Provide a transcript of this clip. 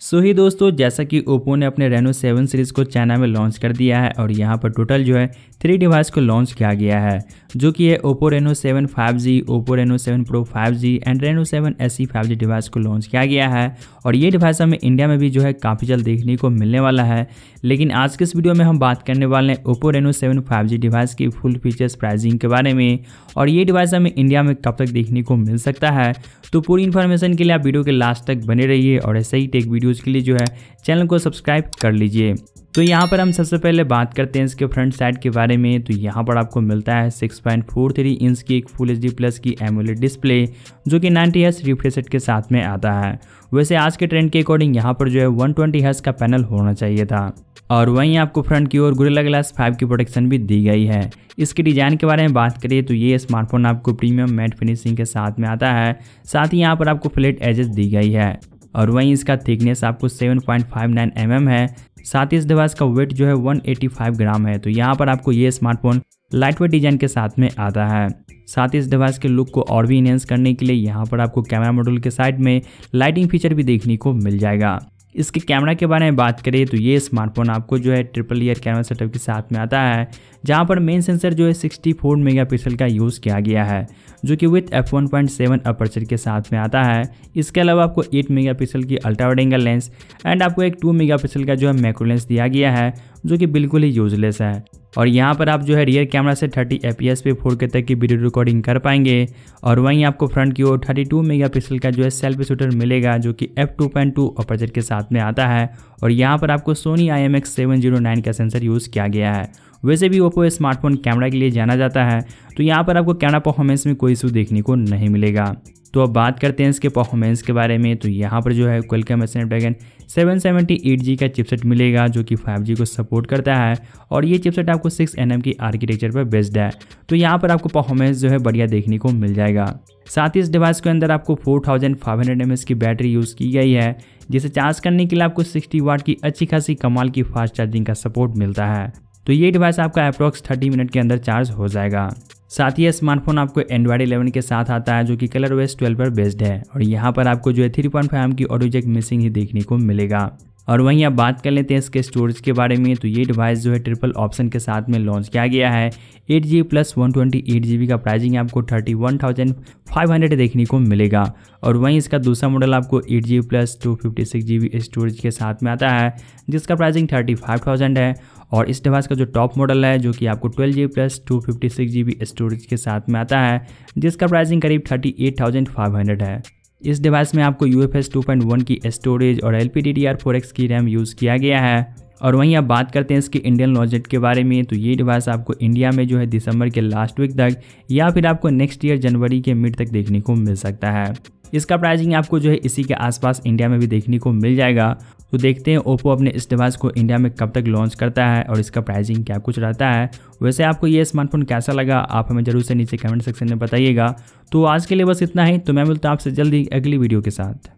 सो ही दोस्तों जैसा कि ओप्पो ने अपने रेनो सेवन सीरीज़ को चाइना में लॉन्च कर दिया है और यहाँ पर टोटल जो है थ्री डिवाइस को लॉन्च किया गया है जो कि है Oppo Reno seven five G Oppo Reno seven pro five G and Reno seven S C five G device को लॉन्च किया गया है और ये डिवाइस हमें इंडिया में भी जो है काफ़ी जल्द देखने को मिलने वाला है लेकिन आज के इस वीडियो में हम बात करने वाले हैं Oppo Reno seven five G device की फुल फीचर्स प्राइजिंग के बारे में और ये डिवाइस हमें इंडिया में कब तक देखने को मिल सकता है तो पूरी इन्फॉर्मेशन के लिए आप वीडियो के लास्ट तक बने रहिए और ऐसे ही टेक वीडियो वीडियोज़ के लिए जो है चैनल को सब्सक्राइब कर लीजिए तो यहाँ पर हम सबसे पहले बात करते हैं इसके फ्रंट साइड के बारे में तो यहाँ पर आपको मिलता है 6.43 इंच की एक फुल एच प्लस की एमोलेड डिस्प्ले जो कि 90 हर्स रिफ्रेश के साथ में आता है वैसे आज के ट्रेंड के अकॉर्डिंग यहाँ पर जो है 120 ट्वेंटी का पैनल होना चाहिए था और वहीं आपको फ्रंट की ओर गुरेला ग्लास फाइव की प्रोटेक्शन भी दी गई है इसके डिज़ाइन के बारे में बात करिए तो ये स्मार्टफोन आपको प्रीमियम मैट फिनिशिंग के साथ में आता है साथ ही यहाँ पर आपको फ्लेट एजेस दी गई है और वहीं इसका थिकनेस आपको 7.59 पॉइंट mm है साथ ही इस डिवाइस का वेट जो है 185 ग्राम है तो यहाँ पर आपको ये स्मार्टफोन लाइटवेट डिजाइन के साथ में आता है साथ ही इस डिवाइस के लुक को और भी इनहेंस करने के लिए यहाँ पर आपको कैमरा मॉड्यूल के साइड में लाइटिंग फीचर भी देखने को मिल जाएगा इसके कैमरा के बारे में बात करें तो ये स्मार्टफोन आपको जो है ट्रिपल ईयर कैमरा सेटअप के साथ में आता है जहाँ पर मेन सेंसर जो है 64 पिक्सल का यूज़ किया गया है जो कि with F one point seven aperture के साथ में आता है इसके अलावा आपको 8 मेगापिक्सल की ultra wide angle lens and आपको एक 2 मेगापिक्सल का जो है मैक्रो लेंस दिया गया है जो कि बिल्कुल ही यूजलेस है और यहाँ पर आप जो है रियर कैमरा से 30 एफ पे फोर के तक की वीडियो रिकॉर्डिंग कर पाएंगे और वहीं आपको फ्रंट की ओर 32 मेगापिक्सल का जो है सेल्फी शूटर मिलेगा जो कि एफ टू पॉइंट टू के साथ में आता है और यहाँ पर आपको Sony I M X seven zero nine का सेंसर यूज़ किया गया है वैसे भी ओप्पो स्मार्टफोन कैमरा के लिए जाना जाता है तो यहाँ पर आपको कैमरा परफॉर्मेंस में कोई इशू देखने को नहीं मिलेगा तो अब बात करते हैं इसके परफॉर्मेंस के बारे में तो यहाँ पर जो है कोलकाम स्नैपड्रैगन सेवेंटी का चिपसेट मिलेगा जो कि 5G को सपोर्ट करता है और ये चिपसेट आपको 6nm की आर्किटेक्चर पर बेस्ड है तो यहाँ पर आपको परफॉर्मेंस जो है बढ़िया देखने को मिल जाएगा साथ ही इस डिवाइस के अंदर आपको 4500 थाउजेंड की बैटरी यूज़ की गई है जिसे चार्ज करने के लिए आपको सिक्सटी वाट की अच्छी खासी कमाल की फास्ट चार्जिंग का सपोर्ट मिलता है तो ये डिवाइस आपका अप्रोक्स 30 मिनट के अंदर चार्ज हो जाएगा साथ ही यह स्मार्टफोन आपको एंड्रॉयड 11 के साथ आता है जो कि कलर वेस्ट ट्वेल्व पर बेस्ड है और यहाँ पर आपको जो है थ्री पॉइंट फाइव की ऑडियो जैक मिसिंग ही देखने को मिलेगा और वहीं आप बात कर लेते हैं इसके स्टोरेज के बारे में तो ये डिवाइस जो है ट्रिपल ऑप्शन के साथ में लॉन्च किया गया है eight G plus one twenty eight G B का प्राइजिंग आपको thirty one thousand five hundred देखने को मिलेगा और वहीं इसका दूसरा मॉडल आपको eight G plus two fifty six G B storage के साथ में आता है जिसका प्राइजिंग थर्टी फाइव थाउजेंड है और इस डिवाइस का जो टॉप मॉडल है जो कि आपको twelve G plus two fifty six G B storage के साथ में आता है जिसका प्राइजिंग करीब thirty eight thousand five hundred है इस डिवाइस में आपको यू एफ की स्टोरेज और एल पी की रैम यूज़ किया गया है और वहीं आप बात करते हैं इसके इंडियन लॉजेट के बारे में तो ये डिवाइस आपको इंडिया में जो है दिसंबर के लास्ट वीक तक या फिर आपको नेक्स्ट ईयर जनवरी के मिड तक देखने को मिल सकता है इसका प्राइसिंग आपको जो है इसी के आसपास इंडिया में भी देखने को मिल जाएगा तो देखते हैं ओप्पो अपने इस डिवाइस को इंडिया में कब तक लॉन्च करता है और इसका प्राइसिंग क्या कुछ रहता है वैसे आपको ये स्मार्टफोन कैसा लगा आप हमें जरूर से नीचे कमेंट सेक्शन में बताइएगा तो आज के लिए बस इतना ही तो मैं मिलता हूँ आपसे जल्दी अगली वीडियो के साथ